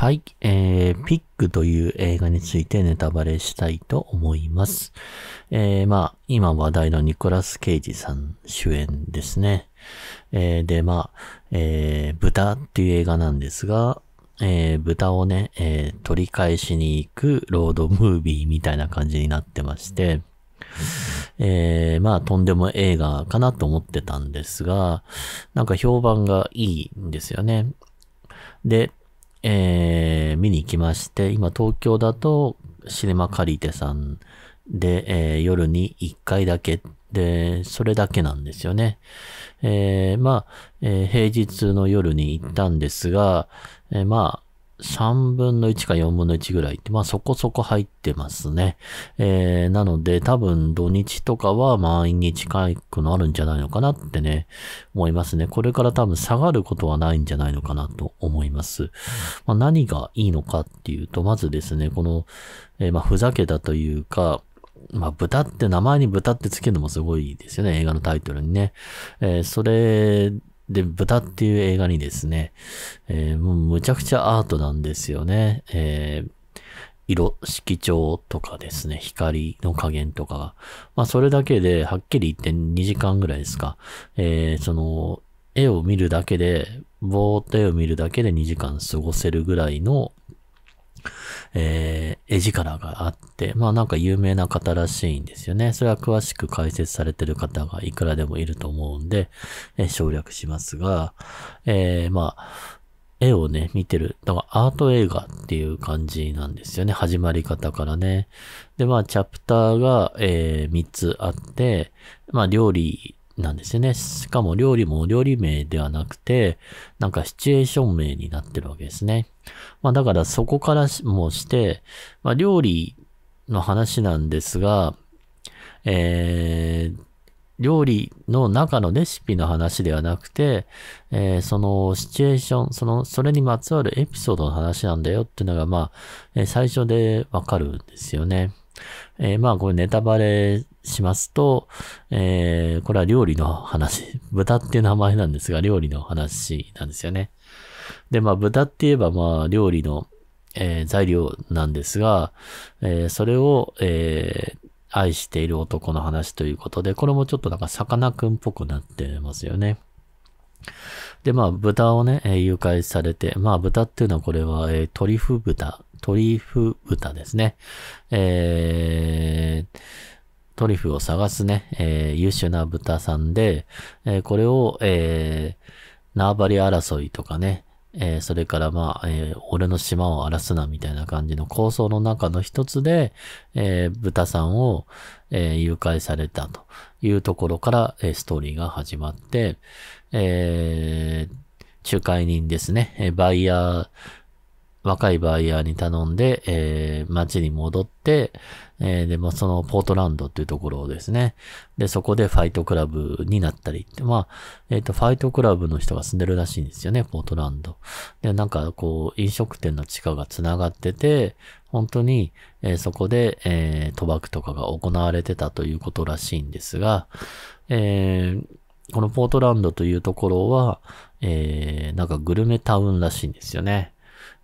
はい、えー、ピックという映画についてネタバレしたいと思います。えー、まあ、今話題のニコラス・ケイジさん主演ですね。えー、で、まあ、えー、豚っていう映画なんですが、えー、豚をね、えー、取り返しに行くロードムービーみたいな感じになってまして、えー、まあ、とんでも映画かなと思ってたんですが、なんか評判がいいんですよね。で、えー、見に行きまして、今東京だとシネマカリテさんで、えー、夜に1回だけで、それだけなんですよね。えー、まあ、えー、平日の夜に行ったんですが、えー、まあ、3分の1か4分の1ぐらいって、まあそこそこ入ってますね。えー、なので多分土日とかは毎日回復のあるんじゃないのかなってね、思いますね。これから多分下がることはないんじゃないのかなと思います。まあ、何がいいのかっていうと、まずですね、この、えー、まあふざけたというか、まあ、豚って名前に豚ってつけるのもすごいですよね。映画のタイトルにね。えー、それで、豚っていう映画にですね、えー、もうむちゃくちゃアートなんですよね。えー、色、色調とかですね、光の加減とかが。まあ、それだけで、はっきり言って2時間ぐらいですか。えー、その、絵を見るだけで、ぼーっと絵を見るだけで2時間過ごせるぐらいのえー、絵力があって、まあなんか有名な方らしいんですよね。それは詳しく解説されてる方がいくらでもいると思うんで、えー、省略しますが、えー、まあ、絵をね、見てる。だからアート映画っていう感じなんですよね。始まり方からね。で、まあ、チャプターが、えー、3つあって、まあ、料理なんですよね。しかも料理も料理名ではなくて、なんかシチュエーション名になってるわけですね。まあだからそこからもして、まあ料理の話なんですが、えー、料理の中のレシピの話ではなくて、えー、そのシチュエーション、その、それにまつわるエピソードの話なんだよっていうのが、まあ、え最初でわかるんですよね。えー、まあ、これネタバレしますと、えー、これは料理の話。豚っていう名前なんですが、料理の話なんですよね。で、まあ、豚って言えば、まあ、料理の、えー、材料なんですが、えー、それを、えー、愛している男の話ということで、これもちょっとなんか、魚くんっぽくなってますよね。で、まあ、豚をね、えー、誘拐されて、まあ、豚っていうのはこれは、えー、トリュフ豚、トリュフ豚ですね。えー、トリュフを探すね、えー、優秀な豚さんで、えー、これを、えー、縄張り争いとかね、えー、それからまあ、えー、俺の島を荒らすなみたいな感じの構想の中の一つで、えー、豚さんを、え誘拐されたというところから、えストーリーが始まって、え仲介人ですね、えバイヤー、若いバイヤーに頼んで、えー、街に戻って、えー、で、まあ、そのポートランドっていうところをですね、で、そこでファイトクラブになったりって、まあ、えっ、ー、と、ファイトクラブの人が住んでるらしいんですよね、ポートランド。で、なんか、こう、飲食店の地下が繋がってて、本当に、えー、そこで、えー、賭博とかが行われてたということらしいんですが、えー、このポートランドというところは、えー、なんかグルメタウンらしいんですよね。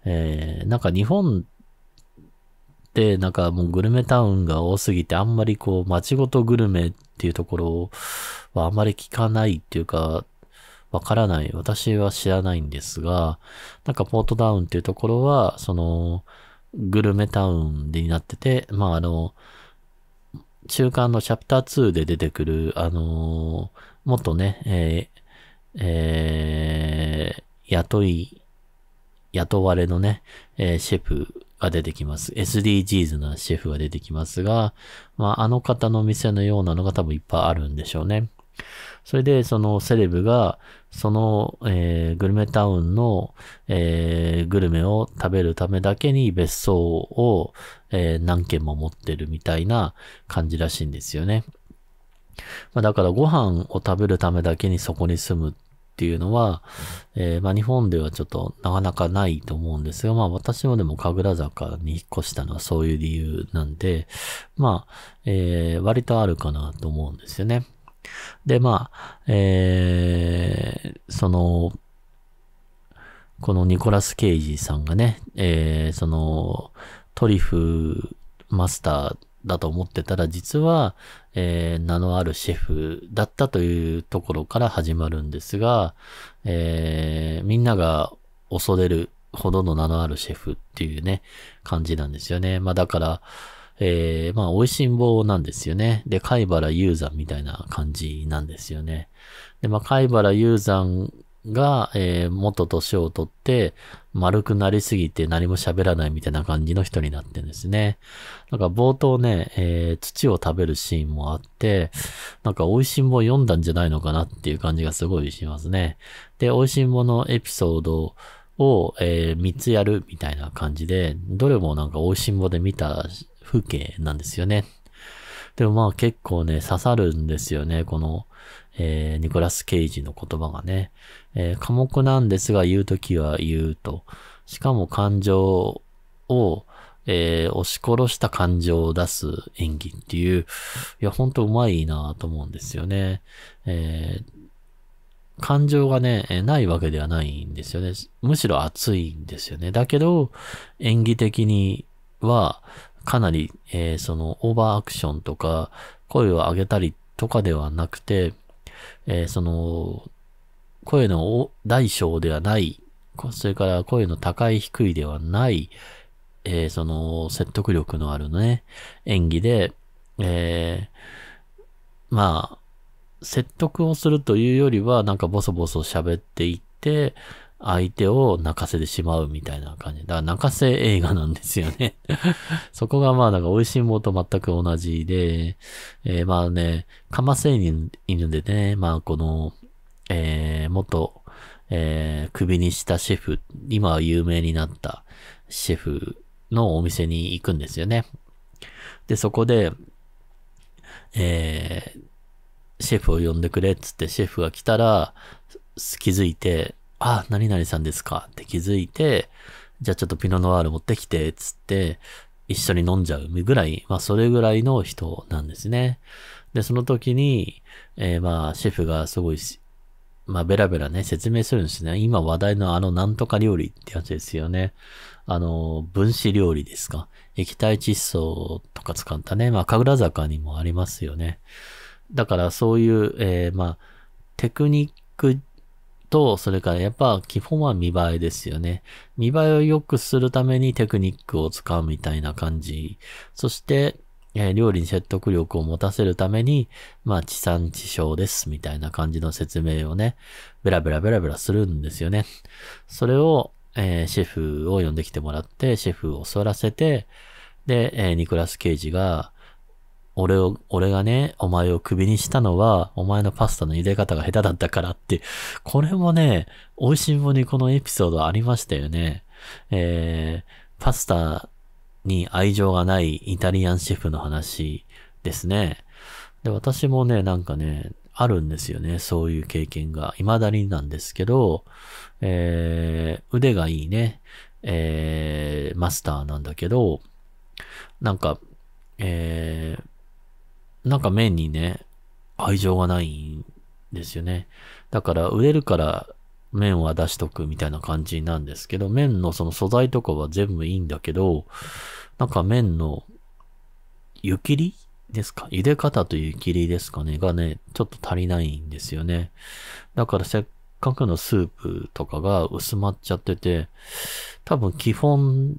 えー、なんか日本って、なんかもうグルメタウンが多すぎて、あんまりこう、街ごとグルメっていうところはあんまり聞かないっていうか、わからない。私は知らないんですが、なんかポートダウンっていうところは、その、グルメタウンになってて、まああの、中間のチャプター2で出てくる、あのー、とね、えー、えー、雇い雇われのね、えー、シェフが出てきます。SDGs なシェフが出てきますが、まあ、あの方の店のようなのが多分いっぱいあるんでしょうね。それで、そのセレブが、その、えー、グルメタウンの、えー、グルメを食べるためだけに別荘を、えー、何軒も持ってるみたいな感じらしいんですよね。まあ、だからご飯を食べるためだけにそこに住むっっていうのは、えー、まあ日本ではちょっとなかなかないと思うんですが、まあ私もでも神楽坂に引っ越したのはそういう理由なんで、まあ、えー、割とあるかなと思うんですよね。で、まあ、えー、その、このニコラス・ケイジさんがね、えー、その、トリフマスターだと思ってたら、実は、えー、名のあるシェフだったというところから始まるんですが、えー、みんなが恐れるほどの名のあるシェフっていうね、感じなんですよね。まあだから、えー、まあ、美味しん坊なんですよね。で、貝原雄山みたいな感じなんですよね。で、まあ、貝原雄山が、えー、もっと年をとって、丸くなりすぎて何も喋らないみたいな感じの人になってんですね。なんか冒頭ね、えー、土を食べるシーンもあって、なんか美味しんぼ読んだんじゃないのかなっていう感じがすごいしますね。で、美味しんぼのエピソードを、えー、3つやるみたいな感じで、どれもなんか美味しんぼで見た風景なんですよね。でもまあ結構ね、刺さるんですよね、この、えー、ニコラス・ケイジの言葉がね。えー、科目なんですが言うときは言うと。しかも感情を、えー、押し殺した感情を出す演技っていう、いや、ほんとうまいなと思うんですよね。えー、感情がね、えないわけではないんですよね。むしろ熱いんですよね。だけど、演技的には、かなり、えー、その、オーバーアクションとか、声を上げたりとかではなくて、えー、その、声の大小ではない、それから声の高い低いではない、えー、その説得力のあるね、演技で、えー、まあ、説得をするというよりは、なんかボソボソ喋っていって、相手を泣かせてしまうみたいな感じ。だから泣かせ映画なんですよね そこがまあなんか美味しいもと全く同じで、えー、まあね、かませ犬でね、まあこの、えー、元、えー、首にしたシェフ、今は有名になったシェフのお店に行くんですよね。で、そこで、えー、シェフを呼んでくれっつってシェフが来たら、気づいて、あ、何々さんですかって気づいて、じゃあちょっとピノノワール持ってきて、つって、一緒に飲んじゃうぐらい、まあそれぐらいの人なんですね。で、その時に、えー、まあシェフがすごいまあ、ベラベラね、説明するんですね。今話題のあのなんとか料理ってやつですよね。あの、分子料理ですか。液体窒素とか使ったね。まあ、神楽坂にもありますよね。だからそういう、えー、まあ、テクニックと、それからやっぱ基本は見栄えですよね。見栄えを良くするためにテクニックを使うみたいな感じ。そして、えー、料理に説得力を持たせるために、まあ、地産地消です、みたいな感じの説明をね、ベラベラベラベラするんですよね。それを、えー、シェフを呼んできてもらって、シェフを座らせて、で、えー、ニコラス・ケイジが、俺を、俺がね、お前をクビにしたのは、お前のパスタの茹で方が下手だったからって、これもね、美味しんぼにこのエピソードありましたよね。えー、パスタに愛情がないイタリアンシェフの話ですね。で、私もね、なんかね、あるんですよね。そういう経験が。未だになんですけど、えー、腕がいいね、えー、マスターなんだけど、なんか、えー、なんか麺にね、愛情がないんですよね。だから、売れるから麺は出しとくみたいな感じなんですけど、麺のその素材とかは全部いいんだけど、なんか麺の湯切りですか茹で方と湯切りですかねがね、ちょっと足りないんですよね。だからせっかくのスープとかが薄まっちゃってて、多分基本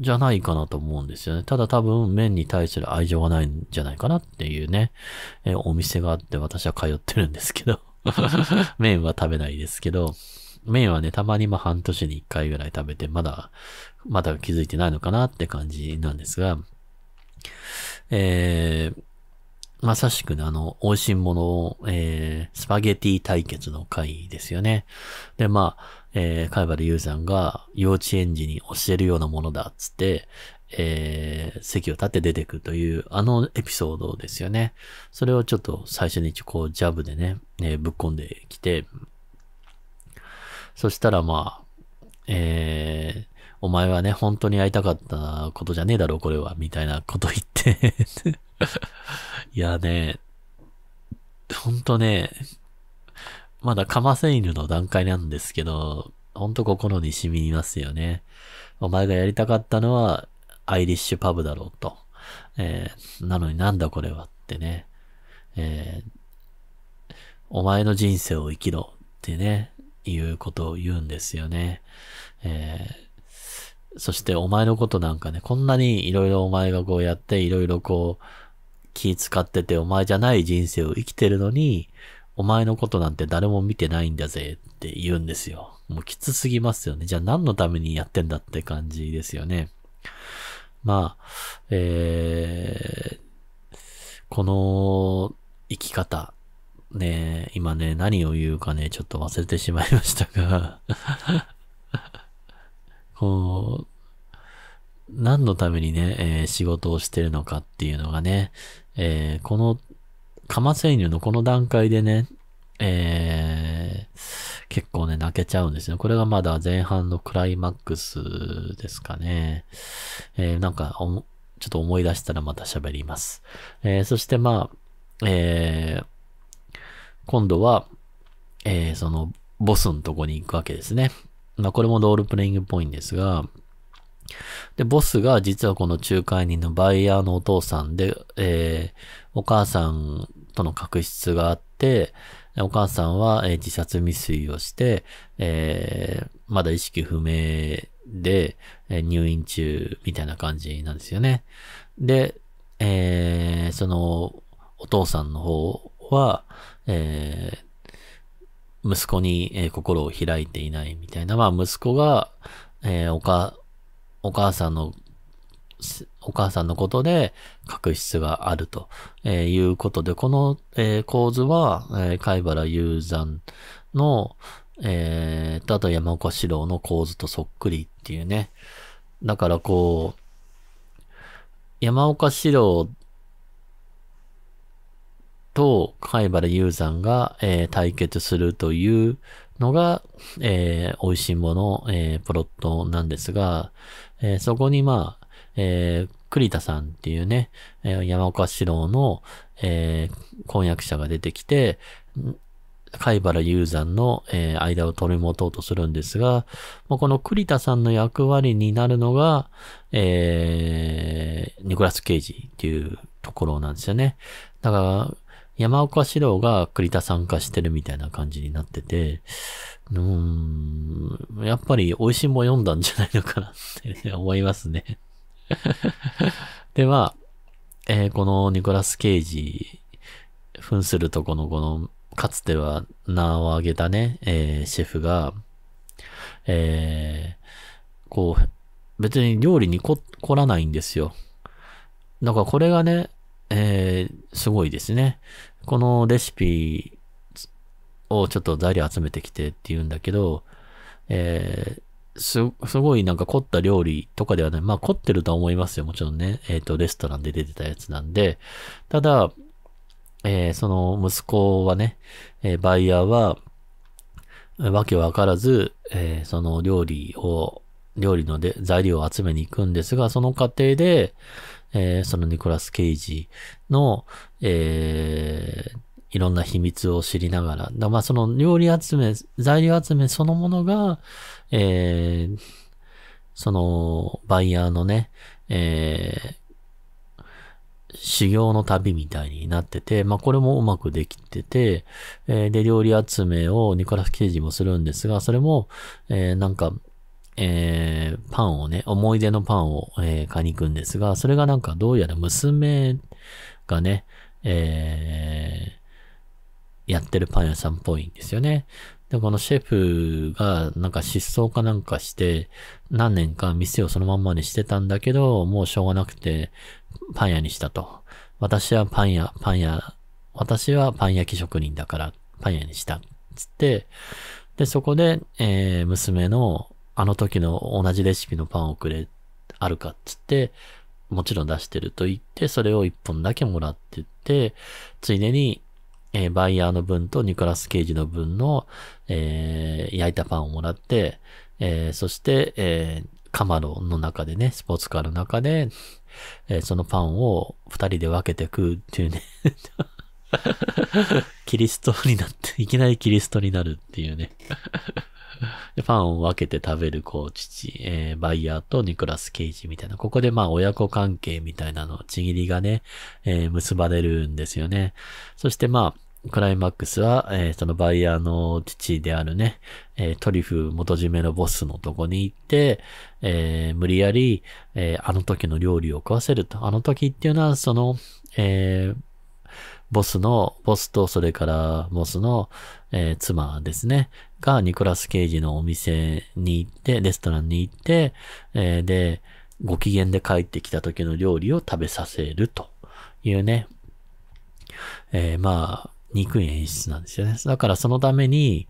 じゃないかなと思うんですよね。ただ多分麺に対する愛情がないんじゃないかなっていうね、えお店があって私は通ってるんですけど 麺は食べないですけど、麺はね、たまにまあ半年に一回ぐらい食べて、まだ、まだ気づいてないのかなって感じなんですが、えー、まさしくね、あの、美味しいものを、えー、スパゲティ対決の回ですよね。で、まあ、えー、ルユ優さんが幼稚園児に教えるようなものだっつって、えー、席を立って出てくというあのエピソードですよね。それをちょっと最初にこうジャブでね、えー、ぶっ込んできて、そしたらまあ、えー、お前はね、本当に会いたかったことじゃねえだろ、これは、みたいなこと言って いやね、ほんとね、まだかませ犬の段階なんですけど、ほんと心に染みますよね。お前がやりたかったのは、アイリッシュパブだろうと。えー、なのになんだこれはってね。えー、お前の人生を生きろってね、いうことを言うんですよね。えー、そしてお前のことなんかね、こんなにいろいろお前がこうやって、いろいろこう、気使っててお前じゃない人生を生きてるのに、お前のことなんて誰も見てないんだぜって言うんですよ。もうきつすぎますよね。じゃあ何のためにやってんだって感じですよね。まあ、えー、この生き方、ね今ね、何を言うかね、ちょっと忘れてしまいましたが こう、何のためにね、えー、仕事をしてるのかっていうのがね、えー、この、カマセイのこの段階でね、えー、結構ね、泣けちゃうんですよ。これがまだ前半のクライマックスですかね。えー、なんか、ちょっと思い出したらまた喋ります。えー、そしてまあ、えー、今度は、えー、その、ボスのとこに行くわけですね。まあ、これもドールプレイングっぽいんですが、で、ボスが実はこの仲介人のバイヤーのお父さんで、えー、お母さんとの確執があって、お母さんは、えー、自殺未遂をして、えー、まだ意識不明で、えー、入院中みたいな感じなんですよね。で、えー、その、お父さんの方は、えー、息子に、えー、心を開いていないみたいな、まあ息子が、えー、おお母さんのお母さんのことで確執があると、いうことで、この、構図は、貝原雄山の、えー、だと山岡四郎の構図とそっくりっていうね。だからこう、山岡四郎と貝原雄山が、えー、対決するというのが、えー、美味しいもの、えー、プロットなんですが、えー、そこにまあ、えー、栗田さんっていうね、え山岡四郎の、えー、婚約者が出てきて、貝原雄山の、えー、間を取り持とうとするんですが、まあ、この栗田さんの役割になるのが、えー、ニコラス・ケイジっていうところなんですよね。だから、山岡四郎が栗田さん化してるみたいな感じになってて、うーん、やっぱり美味しいも読んだんじゃないのかなって、思いますね。では、えー、このニコラス・ケイジ、扮するとこのこの、かつては名を挙げたね、えー、シェフが、えー、こう、別に料理に凝らないんですよ。だからこれがね、えー、すごいですね。このレシピをちょっと材料集めてきてって言うんだけど、えー、す、すごいなんか凝った料理とかではない。まあ凝ってるとは思いますよ。もちろんね。えっ、ー、と、レストランで出てたやつなんで。ただ、えー、その息子はね、えー、バイヤーは、わけわからず、えその料理を、料理ので材料を集めに行くんですが、その過程で、えそのニコラス・ケイジの、えー、いろんな秘密を知りながら、だまあその料理集め、材料集めそのものが、えー、その、バイヤーのね、えー、修行の旅みたいになってて、まあこれもうまくできてて、えー、で、料理集めをニコラス・ケイジもするんですが、それも、えー、なんか、えー、パンをね、思い出のパンを、えー、買いに行くんですが、それがなんかどうやら娘がね、えー、やってるパン屋さんっぽいんですよね。で、このシェフがなんか失踪かなんかして、何年か店をそのまんまにしてたんだけど、もうしょうがなくて、パン屋にしたと。私はパン屋、パン屋、私はパン焼き職人だから、パン屋にした。つって、で、そこで、えー、娘の、あの時の同じレシピのパンをくれ、あるかつって、もちろん出してると言って、それを一本だけもらってって、ついでに、えー、バイヤーの分とニコラス・ケイジの分の、えー、焼いたパンをもらって、えー、そして、えカマロの中でね、スポーツカーの中で、えそのパンを二人で分けて食うっていうねキリ ストになって、いきなりキリストになるっていうねファンを分けて食べるこう、父、えー、バイヤーとニコラス・ケイジみたいな、ここでまあ親子関係みたいなの、ちぎりがね、えー、結ばれるんですよね。そしてまあ、クライマックスは、えー、そのバイヤーの父であるね、えトリフ元締めのボスのとこに行って、え無理やり、えあの時の料理を食わせると。あの時っていうのは、その、えー、ボスの、ボスとそれからボスの、えー、妻ですね、がニコラス・ケイジのお店に行って、レストランに行って、えー、で、ご機嫌で帰ってきた時の料理を食べさせるというね、えー、まあ、憎い演出なんですよね。だからそのために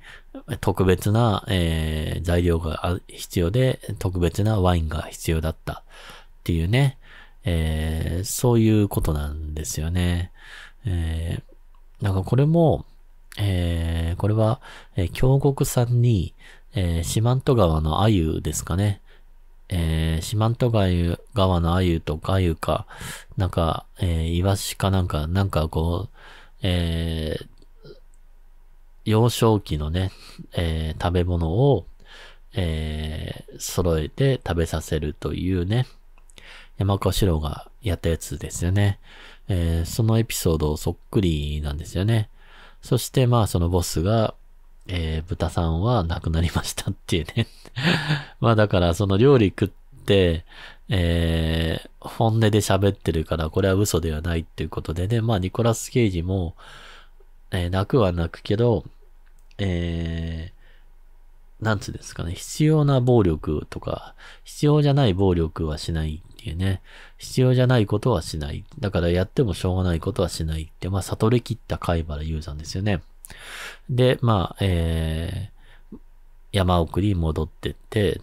特別な、えー、材料が必要で、特別なワインが必要だったっていうね、えー、そういうことなんですよね。えー、なんかこれも、えー、これは、えー、京極さんに、え四万十川の鮎ですかね。え四万十川の鮎とか鮎か、なんか、えイワシかなんか、なんかこう、え幼少期のね、え食べ物を、え揃えて食べさせるというね、山岡四郎がやったやつですよね。えー、そのエピソードそっくりなんですよね。そしてまあそのボスが、えー、豚さんは亡くなりましたっていうね まあだからその料理食って、えー、本音で喋ってるからこれは嘘ではないっていうことでね、まあニコラス・ケイジも、えー、泣くは泣くけど、えー、なんつうんですかね、必要な暴力とか、必要じゃない暴力はしないっていうね。必要じゃないことはしない。だからやってもしょうがないことはしないって、まあ、悟り切った貝原雄山ですよね。で、まあ、えー、山奥に戻ってって、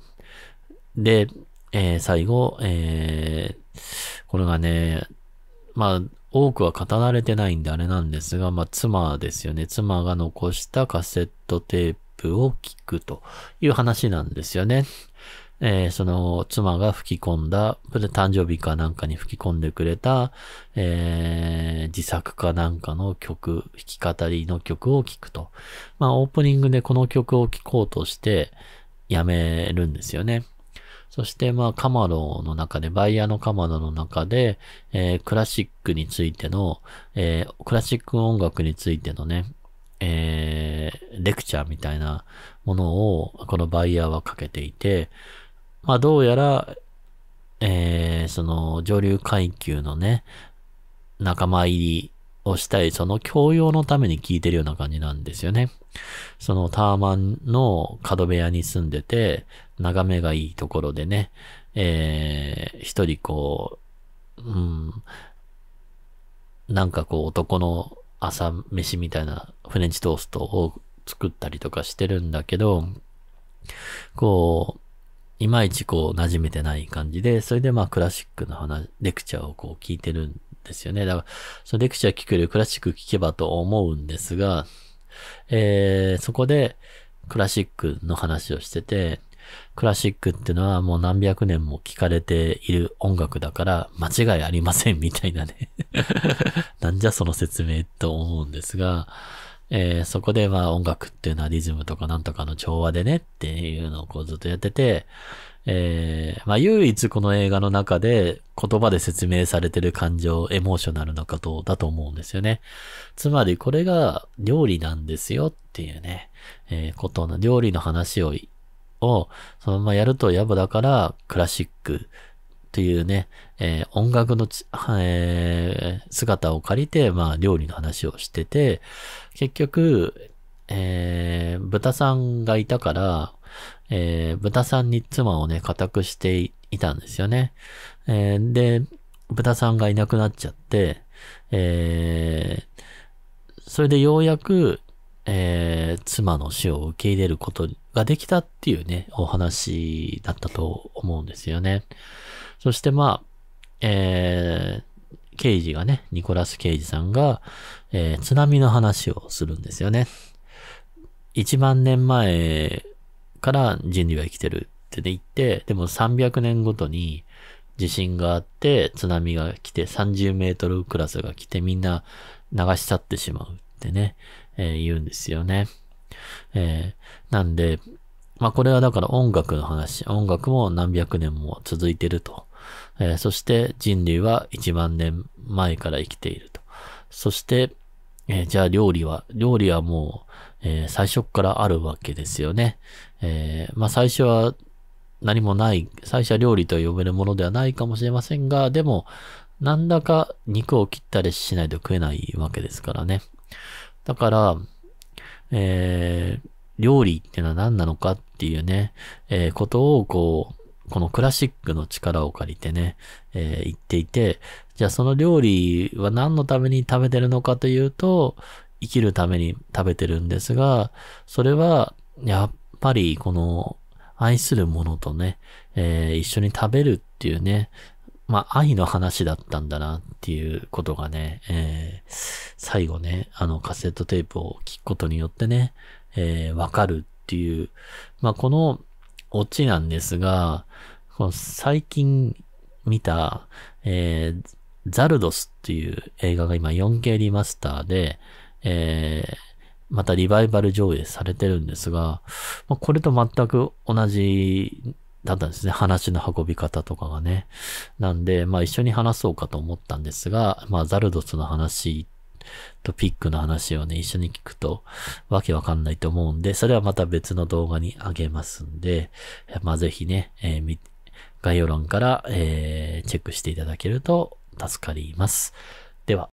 で、えー、最後、えー、これがね、まあ、多くは語られてないんであれなんですが、まあ、妻ですよね。妻が残したカセットテープを聞くという話なんですよね。えー、その、妻が吹き込んだ、それ誕生日かなんかに吹き込んでくれた、えー、自作かなんかの曲、弾き語りの曲を聴くと。まあ、オープニングでこの曲を聴こうとして、やめるんですよね。そしてまあカマロの中で、バイヤーのカマロの中で、えー、クラシックについての、えー、クラシック音楽についてのね、えー、レクチャーみたいなものをこのバイヤーはかけていて、まあ、どうやら、えー、その上流階級のね、仲間入りをしたい、その教養のために聞いてるような感じなんですよね。そのターマンの角部屋に住んでて、眺めがいいところでね、えー、一人こう、うん、なんかこう男の朝飯みたいなフレンチトーストを作ったりとかしてるんだけど、こう、いまいちこう馴染めてない感じで、それでまあクラシックの話、レクチャーをこう聞いてるんですよね。だから、そのレクチャー聞くよりクラシック聞けばと思うんですが、えー、そこでクラシックの話をしてて、クラシックってのはもう何百年も聞かれている音楽だから間違いありませんみたいなね なんじゃその説明と思うんですが、えー、そこでは音楽っていうのはリズムとかなんとかの調和でねっていうのをこうずっとやってて、えー、まあ唯一この映画の中で言葉で説明されてる感情、エモーショナルなことだと思うんですよね。つまりこれが料理なんですよっていうね、えー、ことの、料理の話を、をそのままやると野暮だからクラシック、っていうね、えー、音楽の、えー、姿を借りて、まあ、料理の話をしてて、結局、えー、豚さんがいたから、えー、豚さんに妻をね、固くしていたんですよね。えー、で、豚さんがいなくなっちゃって、えー、それでようやく、えー、妻の死を受け入れることができたっていうね、お話だったと思うんですよね。そしてまあ、えー、刑事がね、ニコラス・ケイジさんが、えー、津波の話をするんですよね。1万年前から人類は生きてるって言って、でも300年ごとに地震があって、津波が来て30メートルクラスが来てみんな流し去ってしまうってね、えー、言うんですよね。えー、なんで、まあこれはだから音楽の話、音楽も何百年も続いてると。えー、そして人類は1万年前から生きていると。そして、えー、じゃあ料理は、料理はもう、えー、最初からあるわけですよね。えまあ最初は何もない、最初は料理と呼べるものではないかもしれませんが、でも、何だか肉を切ったりしないと食えないわけですからね。だから、えー、料理ってのは何なのかっていうね、えー、ことをこう、このクラシックの力を借りてね、えー、行っていて、じゃあその料理は何のために食べてるのかというと、生きるために食べてるんですが、それは、やっぱりこの愛するものとね、えー、一緒に食べるっていうね、まあ、愛の話だったんだなっていうことがね、えー、最後ね、あのカセットテープを聞くことによってね、えー、わかるっていう、まあ、このオチなんですが、この最近見た、えー、ザルドスっていう映画が今 4K リマスターで、えー、またリバイバル上映されてるんですが、まあ、これと全く同じだったんですね。話の運び方とかがね。なんで、まあ一緒に話そうかと思ったんですが、まあザルドスの話トピックの話をね、一緒に聞くとわけわかんないと思うんで、それはまた別の動画にあげますんで、まあ、ぜひね、えー、概要欄から、えー、チェックしていただけると助かります。では。